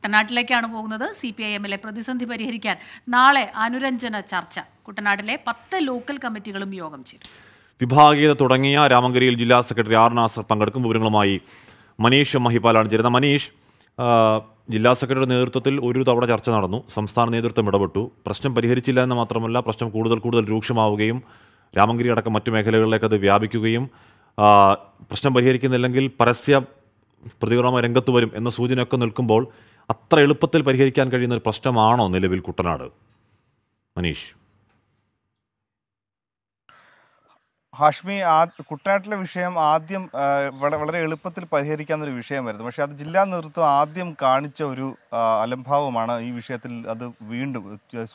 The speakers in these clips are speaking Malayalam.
കുട്ടനാട്ടിലേക്കാണ് പോകുന്നത് സി പി ഐ എമ്മിലെ പ്രതിസന്ധി പരിഹരിക്കാൻ നാളെ അനുരഞ്ജന ചർച്ച കുട്ടനാട്ടിലെ പത്ത് ലോക്കൽ കമ്മിറ്റികളും യോഗം ചേരും വിഭാഗീയത തുടങ്ങിയ രാമങ്കരിയിൽ ജില്ലാ സെക്രട്ടറി ആർ നാസർ പങ്കെടുക്കും വിവരങ്ങളുമായി മനീഷ് മഹിപാലാണ് ചേരുന്നത് മനീഷ് ജില്ലാ സെക്രട്ടറിയുടെ നേതൃത്വത്തിൽ ഒരു തവണ ചർച്ച നടന്നു സംസ്ഥാന നേതൃത്വം ഇടപെട്ടു പ്രശ്നം പരിഹരിച്ചില്ല എന്ന് മാത്രമല്ല പ്രശ്നം കൂടുതൽ കൂടുതൽ രൂക്ഷമാവുകയും രാമഗിരി അടക്കം മറ്റു മേഖലകളിലേക്ക് അത് വ്യാപിക്കുകയും പ്രശ്നം പരിഹരിക്കുന്നില്ലെങ്കിൽ പരസ്യ പ്രതികരണമായി രംഗത്ത് വരും എന്ന സൂചനയൊക്കെ നിൽക്കുമ്പോൾ അത്ര എളുപ്പത്തിൽ പരിഹരിക്കാൻ കഴിയുന്ന ഒരു പ്രശ്നമാണോ നിലവിൽ കുട്ടനാട് മനീഷ് ഹാഷ്മി ആ കുട്ടനാട്ടിലെ വിഷയം ആദ്യം വളരെ എളുപ്പത്തിൽ പരിഹരിക്കാവുന്ന ഒരു വിഷയമായിരുന്നു പക്ഷെ അത് ജില്ലാ നേതൃത്വം ആദ്യം കാണിച്ച ഒരു അലംഭാവമാണ് ഈ വിഷയത്തിൽ അത് വീണ്ടും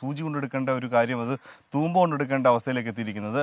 സൂചി കൊണ്ടെടുക്കേണ്ട ഒരു കാര്യം അത് തൂമ്പ കൊണ്ടെടുക്കേണ്ട അവസ്ഥയിലേക്ക് എത്തിയിരിക്കുന്നത്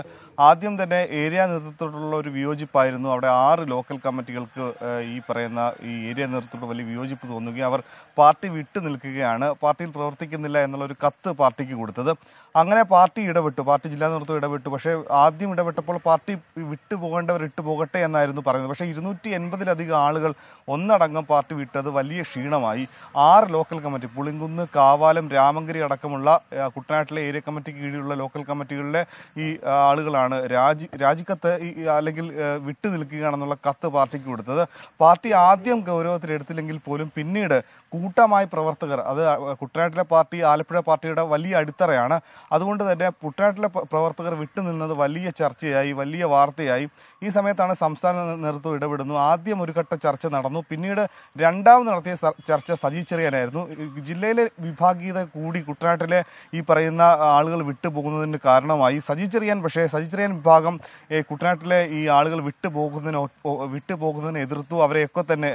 ആദ്യം തന്നെ ഏരിയ നേതൃത്വത്തോടുള്ള ഒരു വിയോജിപ്പായിരുന്നു അവിടെ ആറ് ലോക്കൽ കമ്മിറ്റികൾക്ക് ഈ പറയുന്ന ഈ ഏരിയ നേതൃത്വത്തോട് വലിയ വിയോജിപ്പ് തോന്നുകയും അവർ പാർട്ടി വിട്ടു നിൽക്കുകയാണ് പാർട്ടിയിൽ പ്രവർത്തിക്കുന്നില്ല എന്നുള്ള ഒരു കത്ത് പാർട്ടിക്ക് കൊടുത്തത് അങ്ങനെ പാർട്ടി ഇടപെട്ടു പാർട്ടി ജില്ലാ നേതൃത്വം ഇടപെട്ടു പക്ഷേ ആദ്യം ഇടപെട്ടപ്പോൾ പാർട്ടി വിട്ടുപോകേണ്ടവർ ഇട്ടുപോകട്ടെ എന്നായിരുന്നു പറയുന്നത് പക്ഷേ ഇരുന്നൂറ്റി എൺപതിലധികം ആളുകൾ ഒന്നടങ്കം പാർട്ടി വിട്ടത് വലിയ ക്ഷീണമായി ആറ് ലോക്കൽ കമ്മിറ്റി പുളിങ്കുന്ന് കാവാലം രാമങ്കരി അടക്കമുള്ള കുട്ടനാട്ടിലെ ഏരിയ കമ്മിറ്റിക്ക് കീഴിലുള്ള ലോക്കൽ കമ്മിറ്റികളിലെ ഈ ആളുകളാണ് രാജി രാജിക്കത്ത് അല്ലെങ്കിൽ വിട്ടു നിൽക്കുകയാണെന്നുള്ള കത്ത് പാർട്ടിക്ക് കൊടുത്തത് പാർട്ടി ആദ്യം ഗൗരവത്തിലെടുത്തില്ലെങ്കിൽ പോലും പിന്നീട് കൂട്ടമായി പ്രവർത്തകർ അത് കുട്ടനാട്ടിലെ പാർട്ടി ആലപ്പുഴ പാർട്ടിയുടെ വലിയ അടിത്തറയാണ് അതുകൊണ്ട് തന്നെ കുട്ടനാട്ടിലെ പ്രവർത്തകർ വിട്ടുനിന്നത് വലിയ ചർച്ചയായി വലിയ വാർത്തയായി ഈ സമയത്താണ് സംസ്ഥാന നേതൃത്വം ഇടപെടുന്നു ആദ്യം ഒരു ഘട്ട ചർച്ച നടന്നു പിന്നീട് രണ്ടാമത് നടത്തിയ ചർച്ച സജി ചെറിയാനായിരുന്നു ജില്ലയിലെ വിഭാഗീയത കൂടി കുട്ടനാട്ടിലെ ഈ പറയുന്ന ആളുകൾ വിട്ടുപോകുന്നതിന് കാരണമായി സജി ചെറിയാൻ പക്ഷേ സജി ചെറിയാൻ വിഭാഗം കുട്ടനാട്ടിലെ ഈ ആളുകൾ വിട്ടുപോകുന്നതിന് വിട്ടുപോകുന്നതിന് എതിർത്തു അവരെയൊക്കെ തന്നെ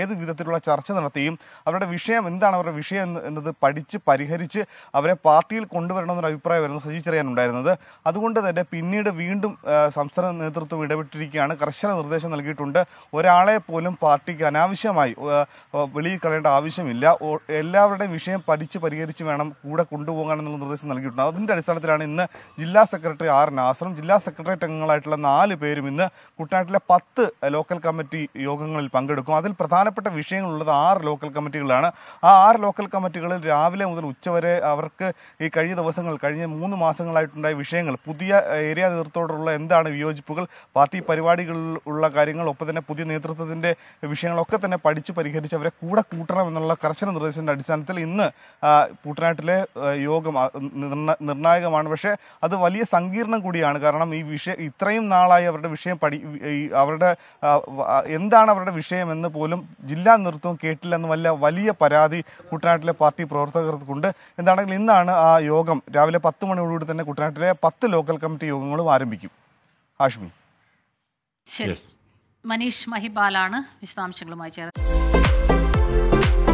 ഏത് വിധത്തിലുള്ള ചർച്ച നടത്തിയും അവരുടെ വിഷയം എന്താണ് അവരുടെ വിഷയം എന്നത് പഠിച്ച് പരിഹരിച്ച് അവരെ പാർട്ടിയിൽ കൊണ്ടുവരണമെന്നൊരു അഭിപ്രായമായിരുന്നു സജി ചെറിയാൻ ഉണ്ടായിരുന്നത് അതുകൊണ്ട് തന്നെ പിന്നീട് വീണ്ടും സംസ്ഥാന നേതൃത്വം ഇടപെട്ടിരിക്കുകയാണ് കർശന നിർദ്ദേശം നൽകിയിട്ടുണ്ട് ഒരാളെ പോലും പാർട്ടിക്ക് അനാവശ്യമായി വെളിയിൽ കളയേണ്ട ആവശ്യമില്ല എല്ലാവരുടെയും വിഷയം പഠിച്ച് പരിഹരിച്ച് വേണം കൂടെ കൊണ്ടുപോകാനെന്നുള്ള നിർദ്ദേശം നൽകിയിട്ടുണ്ട് അതിൻ്റെ അടിസ്ഥാനത്തിലാണ് ഇന്ന് ജില്ലാ സെക്രട്ടറി ആർ നാസറും ജില്ലാ സെക്രട്ടേറിയറ്റ് അംഗങ്ങളായിട്ടുള്ള നാല് പേരും ഇന്ന് കുട്ടനാട്ടിലെ പത്ത് ലോക്കൽ കമ്മിറ്റി യോഗങ്ങളിൽ പങ്കെടുക്കും അതിൽ പ്രധാനപ്പെട്ട വിഷയങ്ങളുള്ളത് ആറ് ലോക്കൽ കമ്മിറ്റികളാണ് ആ ആറ് ലോക്കൽ കമ്മിറ്റികളിൽ രാവിലെ മുതൽ ഉച്ചവരെ അവർക്ക് ഈ കഴിഞ്ഞ ദിവസങ്ങൾ കഴിഞ്ഞ മൂന്ന് മാസങ്ങളായിട്ടുണ്ടായ വിഷയങ്ങൾ പുതിയ ഏരിയ നേതൃത്വത്തോടുള്ള എന്താണ് വിയോജിപ്പുകൾ പാർട്ടി പരിപാടികളിൽ ഉള്ള കാര്യങ്ങൾ ഒപ്പം തന്നെ പുതിയ നേതൃത്വത്തിൻ്റെ വിഷയങ്ങളൊക്കെ തന്നെ പഠിച്ച് അവരെ കൂടെ കൂട്ടണം എന്നുള്ള കർശന നിർദ്ദേശത്തിൻ്റെ അടിസ്ഥാനത്തിൽ ഇന്ന് കുട്ടനാട്ടിലെ യോഗം നിർണായകമാണ് പക്ഷേ അത് വലിയ സങ്കീർണം കൂടിയാണ് കാരണം ഈ വിഷയം ഇത്രയും നാളായി അവരുടെ വിഷയം പഠി അവരുടെ എന്താണ് അവരുടെ വിഷയമെന്ന് പോലും ജില്ലാ നേതൃത്വം കേട്ടില്ലെന്ന് വല്ല വലിയ പരാതി കുട്ടനാട്ടിലെ പാർട്ടി പ്രവർത്തകർക്കുണ്ട് എന്താണെങ്കിൽ ഇന്നാണ് ആ യോഗം രാവിലെ പത്ത് മണിയോടുകൂടി തന്നെ കുട്ടനാട്ടിലെ പത്ത് ലോക്കൽ കമ്മിറ്റി യോഗങ്ങളും ആരംഭിക്കും ഹാഷ്മി ശരി മനീഷ് മഹിബാലാണ് വിശദാംശങ്ങളുമായി ചേർന്നത്